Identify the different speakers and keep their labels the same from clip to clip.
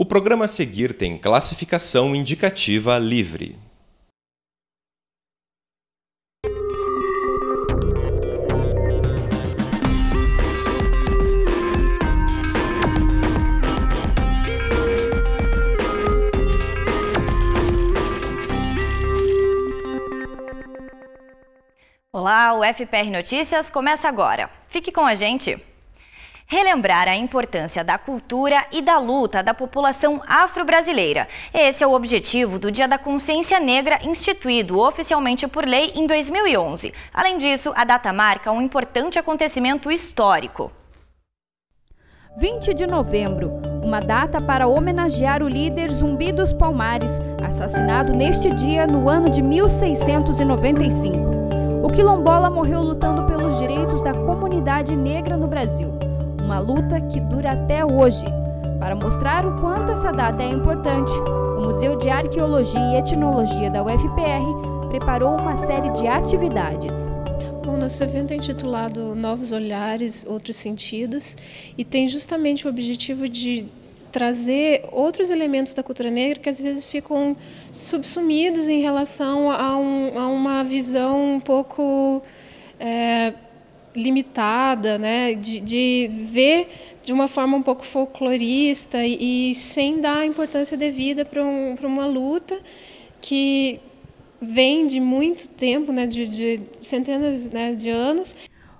Speaker 1: O programa a seguir tem classificação indicativa livre.
Speaker 2: Olá, o FPR Notícias começa agora. Fique com a gente! relembrar a importância da cultura e da luta da população afro-brasileira. Esse é o objetivo do Dia da Consciência Negra, instituído oficialmente por lei em 2011. Além disso, a data marca um importante acontecimento histórico.
Speaker 3: 20 de novembro, uma data para homenagear o líder Zumbi dos Palmares, assassinado neste dia no ano de 1695. O quilombola morreu lutando pelos direitos da comunidade negra no Brasil uma luta que dura até hoje. Para mostrar o quanto essa data é importante, o Museu de Arqueologia e Etnologia da UFPR preparou
Speaker 4: uma série de atividades. O nosso evento é intitulado Novos Olhares, Outros Sentidos e tem justamente o objetivo de trazer outros elementos da cultura negra que às vezes ficam subsumidos em relação a, um, a uma visão um pouco é, limitada, né? de, de ver de uma forma um pouco folclorista e, e sem dar a importância devida para um, uma luta que vem de muito tempo, né? de, de centenas né? de anos.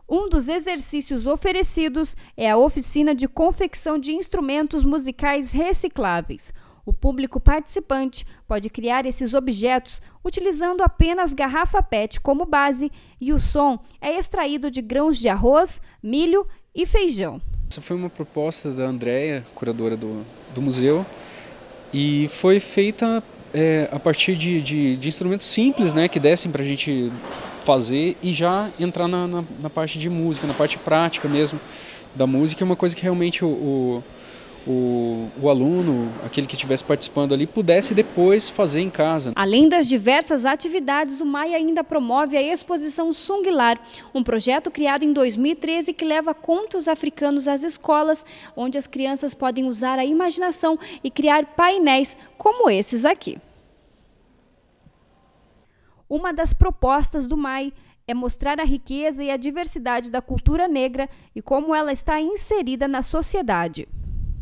Speaker 4: Um dos exercícios
Speaker 3: oferecidos é a oficina de confecção de instrumentos musicais recicláveis. O público participante pode criar esses objetos utilizando apenas garrafa PET como base e o som é extraído de grãos de arroz, milho e feijão.
Speaker 1: Essa foi uma proposta da Andrea, curadora do, do museu, e foi feita é, a partir de, de, de, instrumentos simples né, que dessem para a gente fazer e já entrar na, na, na, parte de música, na parte prática mesmo da música. É uma coisa que realmente o, o o, o, aluno, aquele que estivesse participando ali, pudesse depois fazer em casa.
Speaker 3: Além das diversas atividades, o MAI ainda promove a exposição Sunglar, um projeto criado em 2013 que leva contos africanos às escolas, onde as crianças podem usar a imaginação e criar painéis como esses aqui. Uma das propostas do MAI é mostrar a riqueza e a diversidade da cultura negra e como
Speaker 4: ela está inserida na sociedade.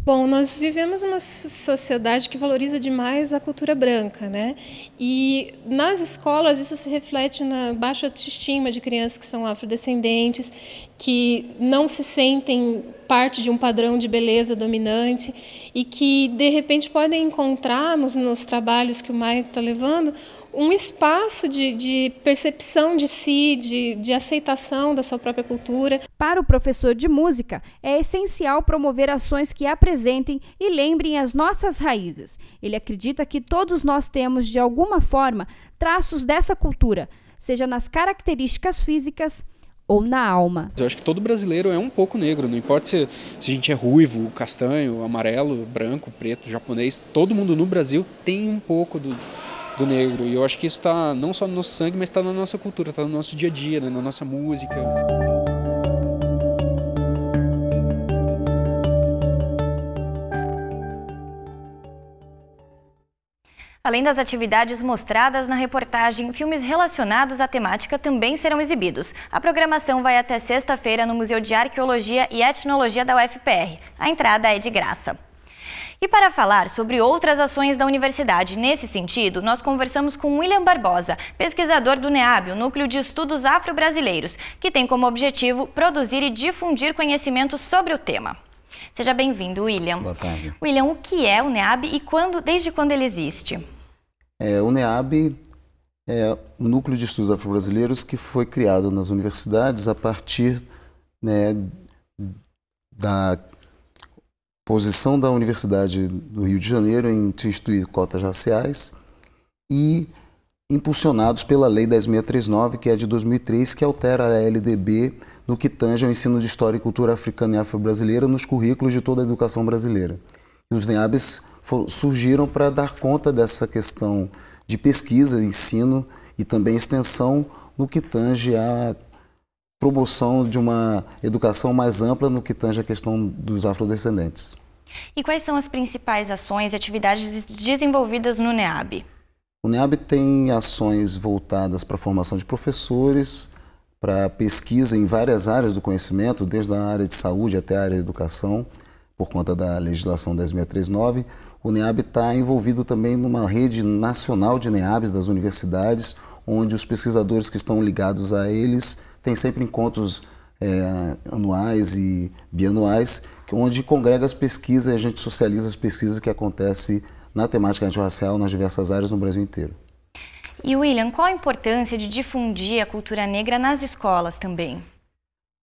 Speaker 4: Bom, nós vivemos uma sociedade que valoriza demais a cultura branca, né? E nas escolas isso se reflete na baixa autoestima de crianças que são afrodescendentes, que não se sentem parte de um padrão de beleza dominante e que, de repente, podem encontrar nos, nos trabalhos que o Maia está levando um espaço de, de, percepção de si, de, de aceitação da sua própria cultura. Para o professor de
Speaker 3: música, é essencial promover ações que apresentem e lembrem as nossas raízes. Ele acredita que todos nós temos, de alguma forma, traços dessa cultura, seja nas características físicas, ou na alma.
Speaker 1: Eu acho que todo brasileiro é um pouco negro, não importa se, se a gente é ruivo, castanho, amarelo, branco, preto, japonês, todo mundo no Brasil tem um pouco do, do negro. E eu acho que isso está não só no nosso sangue, mas está na nossa cultura, está no nosso dia a dia, né? na nossa música.
Speaker 2: Além das atividades mostradas na reportagem, filmes relacionados à temática também serão exibidos. A programação vai até sexta-feira no Museu de Arqueologia e Etnologia da UFPR. A entrada é de graça. E para falar sobre outras ações da universidade nesse sentido, nós conversamos com William Barbosa, pesquisador do NEAB, o Núcleo de Estudos Afro-Brasileiros, que tem como objetivo produzir e difundir conhecimento sobre o tema. Seja bem-vindo, William. Boa tarde. William, o que é o NEAB e quando, desde quando ele existe?
Speaker 5: É, o NEAB é um núcleo de estudos afro-brasileiros que foi criado nas universidades a partir né, da posição da Universidade do Rio de Janeiro em instituir cotas raciais e impulsionados pela Lei 10.639, que é de 2003, que altera a LDB no que tange ao ensino de História e Cultura Africana e Afro-Brasileira nos currículos de toda a educação brasileira. E os NEABs surgiram para dar conta dessa questão de pesquisa, ensino e também extensão no que tange à promoção de uma educação mais ampla no que tange à questão dos afrodescendentes.
Speaker 2: E quais são as principais ações e atividades desenvolvidas no NEAB?
Speaker 5: O NEAB tem ações voltadas para a formação de professores, para pesquisa em várias áreas do conhecimento, desde a área de saúde até a área de educação por conta da legislação 10639, o NEAB está envolvido também numa rede nacional de NEABs das universidades, onde os pesquisadores que estão ligados a eles têm sempre encontros é, anuais e bianuais, onde congrega as pesquisas e a gente socializa as pesquisas que acontecem na temática antirracial nas diversas áreas no Brasil inteiro.
Speaker 2: E William, qual a importância de difundir a cultura negra nas escolas também?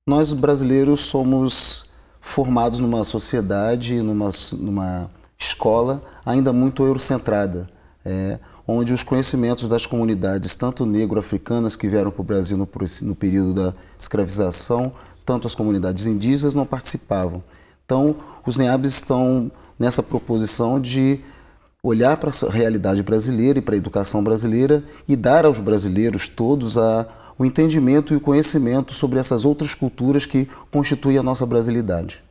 Speaker 5: Nós brasileiros somos formados numa sociedade, numa, numa escola ainda muito eurocentrada, é, onde os conhecimentos das comunidades, tanto negro-africanas que vieram para o Brasil no, no período da escravização, tanto as comunidades indígenas não participavam. Então, os NEABs estão nessa proposição de olhar para a realidade brasileira e para a educação brasileira e dar aos brasileiros todos a, o entendimento e o conhecimento sobre essas outras culturas que constituem a nossa brasilidade.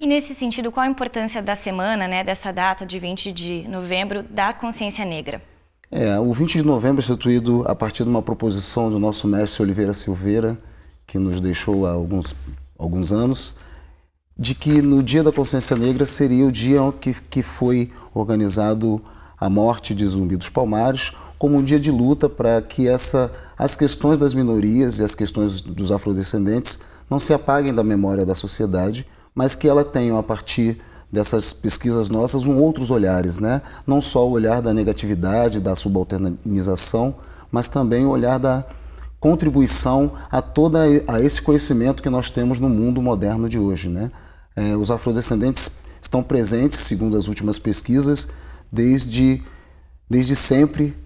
Speaker 2: E nesse sentido, qual a importância da semana, né, dessa data de 20 de novembro da consciência negra?
Speaker 5: É, o 20 de novembro é instituído a partir de uma proposição do nosso mestre Oliveira Silveira, que nos deixou há alguns, alguns anos, de que no Dia da Consciência Negra seria o dia que, que foi organizado a morte de Zumbi dos Palmares, como um dia de luta para que essa, as questões das minorias e as questões dos afrodescendentes não se apaguem da memória da sociedade, mas que ela tenha, a partir dessas pesquisas nossas, um outros olhares, né? não só o olhar da negatividade, da subalternização, mas também o olhar da contribuição a todo a esse conhecimento que nós temos no mundo moderno de hoje. Né? É, os afrodescendentes estão presentes, segundo as últimas pesquisas, desde, desde sempre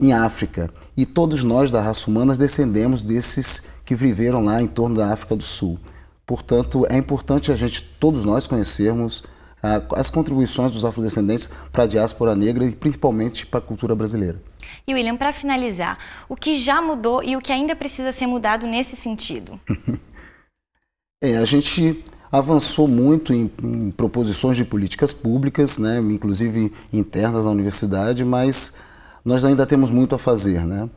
Speaker 5: em África. E todos nós da raça humana descendemos desses que viveram lá em torno da África do Sul. Portanto, é importante a gente, todos nós, conhecermos ah, as contribuições dos afrodescendentes para a diáspora negra e principalmente para a cultura brasileira.
Speaker 2: E William, para finalizar, o que já mudou e o que ainda precisa ser mudado nesse sentido?
Speaker 5: é, a gente avançou muito em, em proposições de políticas públicas, né, inclusive internas na universidade, mas nós ainda temos muito a fazer. Né?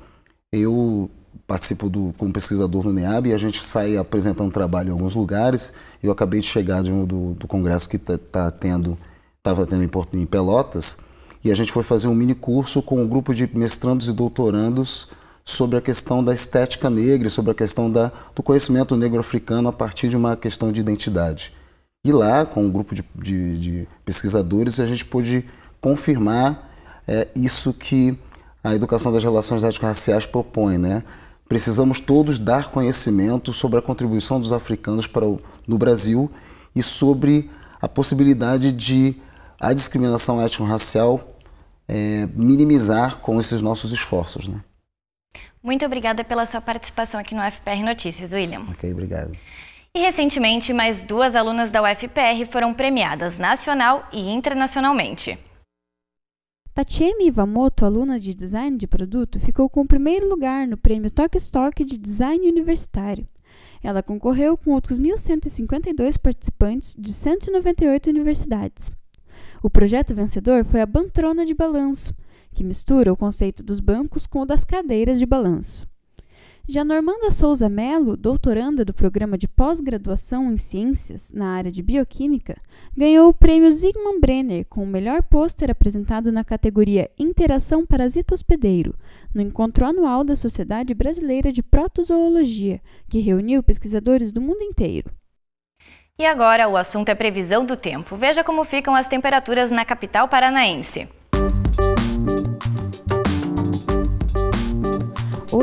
Speaker 5: Eu participo do, como pesquisador no NEAB e a gente sai apresentando trabalho em alguns lugares. Eu acabei de chegar de um, do, do congresso que está tá tendo, estava tendo em, Porto, em Pelotas, e a gente foi fazer um mini curso com um grupo de mestrandos e doutorandos sobre a questão da estética negra, sobre a questão da, do conhecimento negro-africano a partir de uma questão de identidade. E lá, com um grupo de, de, de pesquisadores, a gente pôde confirmar é, isso que a educação das relações étnico-raciais propõe, né? Precisamos todos dar conhecimento sobre a contribuição dos africanos para o, no Brasil e sobre a possibilidade de a discriminação étnico-racial é, minimizar com esses nossos esforços, né?
Speaker 2: Muito obrigada pela sua participação aqui no FPR Notícias, William.
Speaker 5: Ok, obrigado.
Speaker 2: E recentemente, mais duas alunas da UFPR foram premiadas nacional e internacionalmente.
Speaker 6: Tatiemi Iwamoto, aluna de design de produto, ficou com o primeiro lugar no prêmio Tok Stock de Design Universitário. Ela concorreu com outros 1.152 participantes de 198 universidades. O projeto vencedor foi a Bantrona de Balanço, que mistura o conceito dos bancos com o das cadeiras de balanço. Já Normanda Souza Melo, doutoranda do programa de pós-graduação em ciências na área de bioquímica, ganhou o prêmio Zygmunt Brenner com o melhor pôster apresentado na categoria Interação Parasita-Hospedeiro, no encontro anual da Sociedade Brasileira de Protozoologia, que reuniu pesquisadores do mundo inteiro.
Speaker 2: E agora o assunto é previsão do tempo. Veja como ficam as temperaturas na capital paranaense.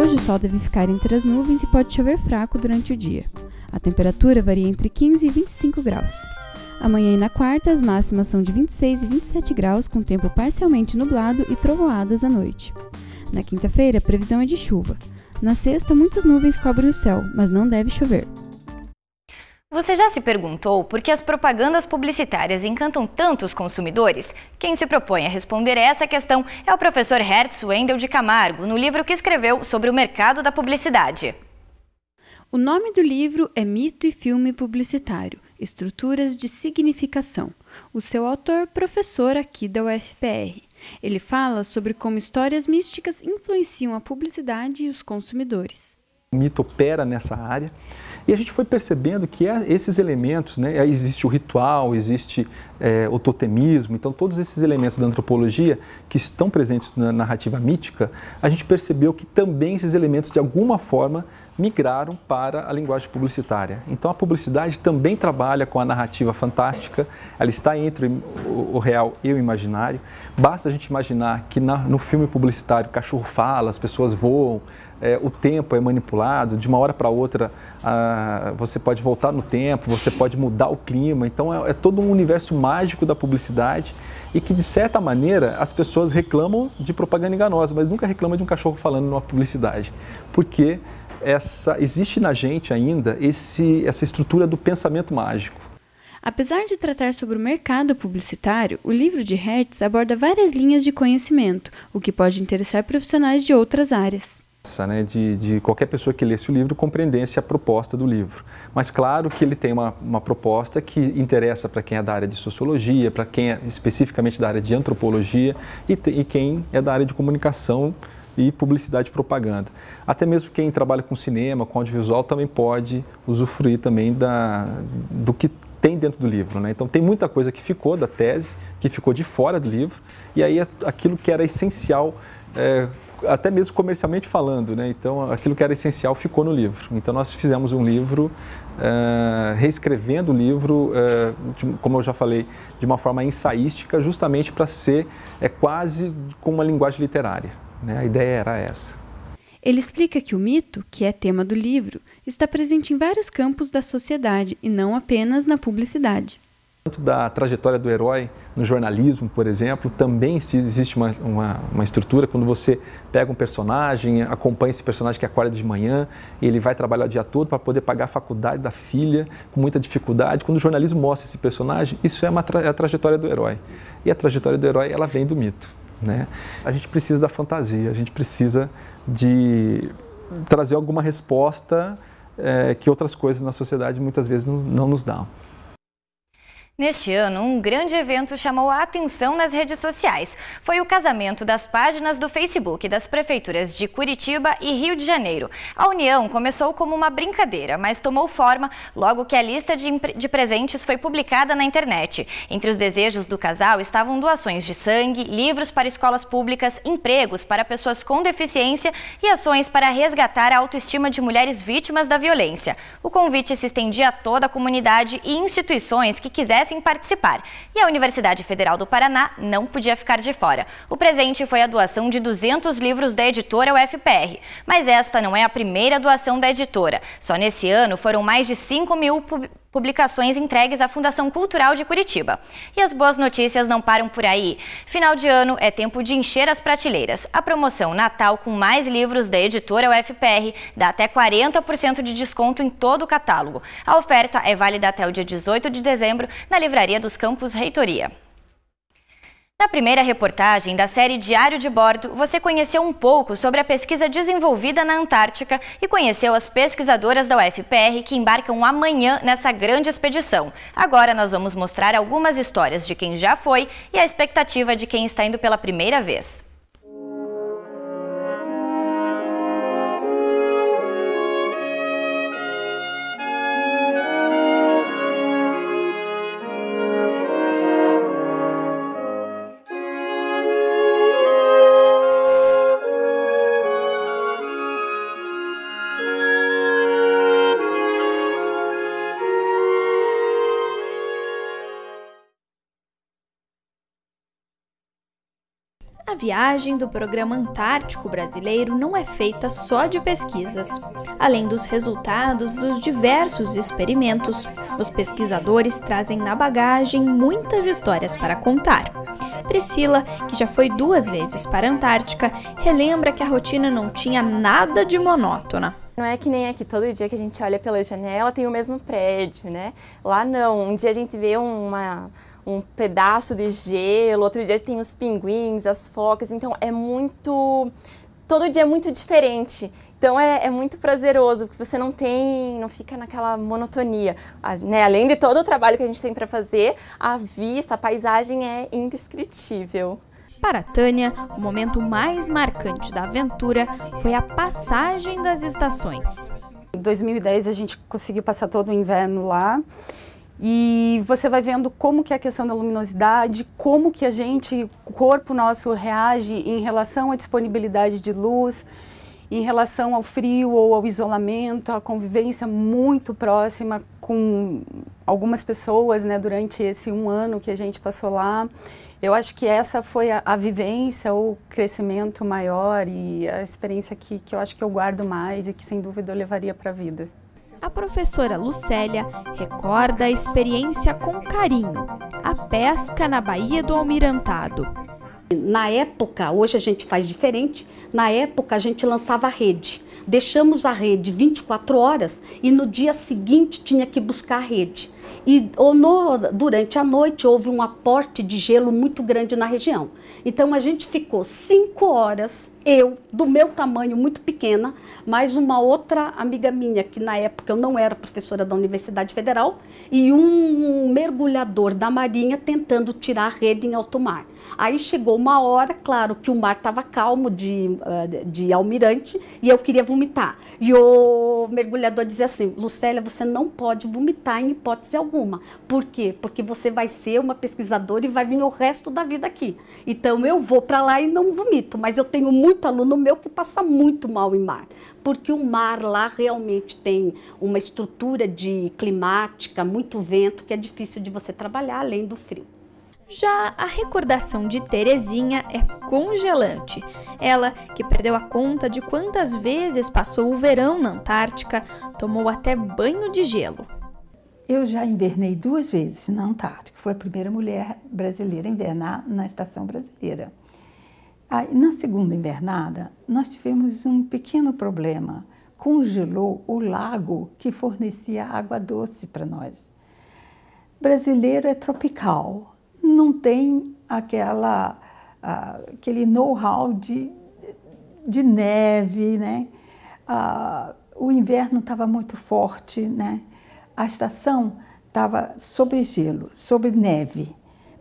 Speaker 6: Hoje o sol deve ficar entre as nuvens e pode chover fraco durante o dia. A temperatura varia entre 15 e 25 graus. Amanhã e na quarta, as máximas são de 26 e 27 graus, com tempo parcialmente nublado e trovoadas à noite. Na quinta-feira, a previsão é de chuva. Na sexta, muitas nuvens cobrem o céu, mas não deve chover.
Speaker 2: Você já se perguntou por que as propagandas publicitárias encantam tantos consumidores? Quem se propõe a responder essa questão é o professor Hertz Wendel de Camargo, no livro que escreveu sobre o mercado da publicidade.
Speaker 6: O nome do livro é Mito e Filme Publicitário: Estruturas de Significação. O seu autor, professor aqui da UFPR. Ele fala sobre como histórias místicas influenciam a publicidade e os consumidores.
Speaker 1: O mito opera nessa área e a gente foi percebendo que é esses elementos, né, existe o ritual, existe é, o totemismo, então todos esses elementos da antropologia que estão presentes na narrativa mítica, a gente percebeu que também esses elementos de alguma forma migraram para a linguagem publicitária. Então a publicidade também trabalha com a narrativa fantástica, ela está entre o real e o imaginário. Basta a gente imaginar que no filme publicitário o cachorro fala, as pessoas voam, é, o tempo é manipulado, de uma hora para outra ah, você pode voltar no tempo, você pode mudar o clima. Então é, é todo um universo mágico da publicidade e que, de certa maneira, as pessoas reclamam de propaganda enganosa, mas nunca reclamam de um cachorro falando numa publicidade. Porque essa existe na gente ainda esse, essa estrutura do pensamento mágico.
Speaker 6: Apesar de tratar sobre o mercado publicitário, o livro de Hertz aborda várias linhas de conhecimento, o que pode interessar profissionais de outras áreas.
Speaker 1: Né, de, de, qualquer pessoa que lesse o livro compreendesse a proposta do livro. Mas claro que ele tem uma, uma proposta que interessa para quem é da área de sociologia, para quem é especificamente da área de antropologia e, te, e quem é da área de comunicação e publicidade e propaganda. Até mesmo quem trabalha com cinema, com audiovisual, também pode usufruir também da, do que tem dentro do livro. Né? Então tem muita coisa que ficou da tese, que ficou de fora do livro, e aí é aquilo que era essencial, é, até mesmo comercialmente falando, né? então aquilo que era essencial ficou no livro. Então nós fizemos um livro, é, reescrevendo o livro, é, de, como eu já falei, de uma forma ensaística, justamente para ser é, quase com uma linguagem literária. Né? A ideia era essa.
Speaker 6: Ele explica que o mito, que é tema do livro, está presente em vários campos da sociedade e não apenas na publicidade.
Speaker 1: Tanto da trajetória do herói no jornalismo, por exemplo, também existe uma, uma, uma, estrutura. Quando você pega um personagem, acompanha esse personagem que acorda de manhã, ele vai trabalhar o dia todo para poder pagar a faculdade da filha com muita dificuldade. Quando o jornalismo mostra esse personagem, isso é, uma tra é a trajetória do herói. E a trajetória do herói, ela vem do mito. Né? A gente precisa da fantasia, a gente precisa de trazer alguma resposta é, que outras coisas na sociedade muitas vezes não, não nos dão.
Speaker 2: Neste ano, um grande evento chamou a atenção nas redes sociais. Foi o casamento das páginas do Facebook das prefeituras de Curitiba e Rio de Janeiro. A união começou como uma brincadeira, mas tomou forma logo que a lista de, de presentes foi publicada na internet. Entre os desejos do casal estavam doações de sangue, livros para escolas públicas, empregos para pessoas com deficiência e ações para resgatar a autoestima de mulheres vítimas da violência. O convite se estendia a toda a comunidade e instituições que quisessem em participar. E a Universidade Federal do Paraná não podia ficar de fora. O presente foi a doação de 200 livros da editora UFPR. Mas esta não é a primeira doação da editora. Só nesse ano foram mais de 5 mil publicações entregues à Fundação Cultural de Curitiba. E as boas notícias não param por aí. Final de ano é tempo de encher as prateleiras. A promoção Natal com mais livros da editora UFPR dá até 40% de desconto em todo o catálogo. A oferta é válida até o dia 18 de dezembro na Livraria dos Campos Reitoria. Na primeira reportagem da série Diário de Bordo, você conheceu um pouco sobre a pesquisa desenvolvida na Antártica e conheceu as pesquisadoras da UFPR que embarcam amanhã nessa grande expedição. Agora nós vamos mostrar algumas histórias de quem já foi e a expectativa de quem está indo pela primeira vez.
Speaker 7: viagem do Programa Antártico Brasileiro não é feita só de pesquisas. Além dos resultados dos diversos experimentos, os pesquisadores trazem na bagagem muitas histórias para contar. Priscila, que já foi duas vezes para a Antártica, relembra que a rotina não tinha nada de monótona.
Speaker 6: Não é que nem aqui, todo dia que a gente olha pela janela tem o mesmo prédio, né? Lá não, um dia a gente vê uma, um pedaço de gelo, outro dia tem os pinguins, as focas, então é muito. Todo dia é muito diferente. Então é, é muito prazeroso, porque você não tem, não fica naquela monotonia. né? Além de todo o
Speaker 7: trabalho que a gente tem para fazer, a vista, a paisagem é indescritível. Para Tânia, o momento mais marcante da aventura foi a passagem das estações. Em 2010 a gente conseguiu passar todo o inverno lá
Speaker 6: e você vai vendo como que é a questão da luminosidade, como que a gente, o corpo nosso reage em relação à disponibilidade de luz, em relação ao frio ou ao isolamento, a convivência muito próxima com algumas pessoas, né, durante esse um ano que a gente passou lá. Eu acho que essa foi a, a vivência, o crescimento maior e a experiência que, que eu acho que eu guardo mais
Speaker 4: e que sem dúvida eu levaria para a vida
Speaker 7: a professora Lucélia recorda a experiência com carinho, a pesca na Baía do Almirantado.
Speaker 8: Na época, hoje a gente faz diferente, na época a gente lançava a rede. Deixamos a rede 24 horas e no dia seguinte tinha que buscar a rede. E no, durante a noite houve um aporte de gelo muito grande na região. Então a gente ficou cinco horas, eu, do meu tamanho, muito pequena, mais uma outra amiga minha, que na época eu não era professora da Universidade Federal, e um mergulhador da Marinha tentando tirar a rede em alto mar. Aí chegou uma hora, claro, que o mar estava calmo eh, de, de almirante e eu queria vomitar. E o mergulhador dizia assim: Lucélia, você não pode vomitar em hipótese hipótese alguma. Por quê? Porque você vai ser uma pesquisadora e vai vir o resto da vida aqui. Então eu vou para lá e não vomito, mas eu tenho muito aluno meu que passa muito mal em mar, porque o mar lá realmente tem uma estrutura de climática, muito vento,
Speaker 7: que é difícil de você trabalhar além do frio. Já a recordação de Terezinha é congelante. Ela, que perdeu a conta de quantas vezes passou o verão na Antártica, tomou até banho de gelo.
Speaker 9: Eu já invernei duas vezes na Antártica. Foi a primeira mulher brasileira a invernar na Estação Brasileira. Aí, na segunda invernada, nós tivemos um pequeno problema. Congelou o lago que fornecia água doce para nós. Brasileiro é tropical, não tem aquela, ah, aquele know-how de, de neve, né? Ah, o inverno estava muito forte, né? a estação estava sobre gelo, sobre neve.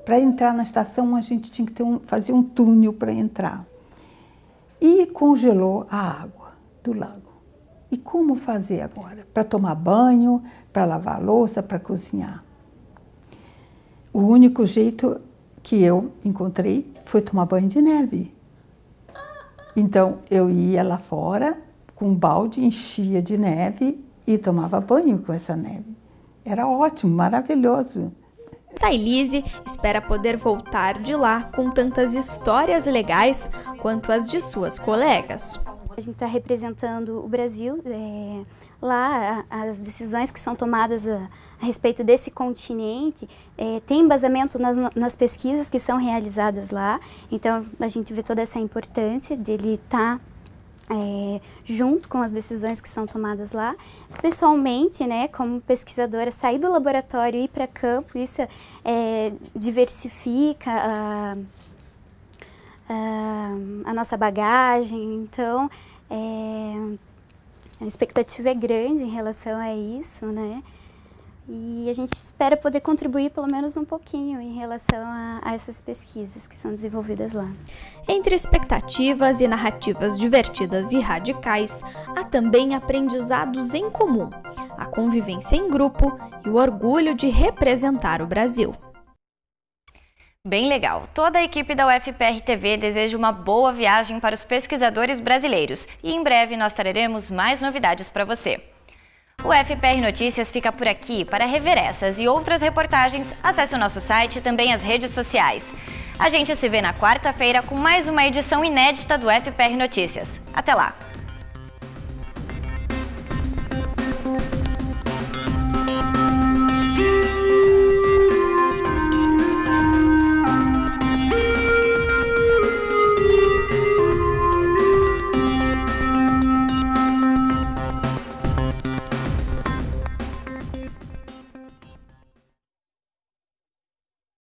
Speaker 9: Para entrar na estação, a gente tinha que ter um, fazer um túnel para entrar. E congelou a água do lago. E como fazer agora? Para tomar banho, para lavar louça, para cozinhar? O único jeito que eu encontrei foi tomar banho de neve. Então eu ia lá fora com um balde, enchia de neve e tomava banho com essa neve. Era ótimo, maravilhoso.
Speaker 7: Thailise tá, espera poder voltar de lá com tantas histórias legais quanto as de suas colegas. A gente está representando o Brasil. É, lá, as decisões que são tomadas a, a respeito desse continente é, tem embasamento nas, nas, pesquisas que são realizadas lá. Então, a gente vê toda essa importância dele estar. Tá é, junto com as decisões que são tomadas lá. Pessoalmente, né, como pesquisadora, sair do laboratório e ir para campo, isso é, diversifica a, a, a, nossa bagagem. Então, é, a expectativa é grande em relação a isso, né? E a gente espera poder contribuir pelo menos um pouquinho em relação a, a, essas pesquisas que são desenvolvidas lá. Entre expectativas e narrativas divertidas e radicais, há também aprendizados em comum, a convivência em grupo e o orgulho de
Speaker 2: representar o Brasil. Bem legal! Toda a equipe da UFPR TV deseja uma boa viagem para os pesquisadores brasileiros e em breve nós traremos mais novidades para você. O FPR Notícias fica por aqui. Para rever essas e outras reportagens, acesse o nosso site e também as redes sociais. A gente se vê na quarta-feira com mais uma edição inédita do FPR Notícias. Até lá!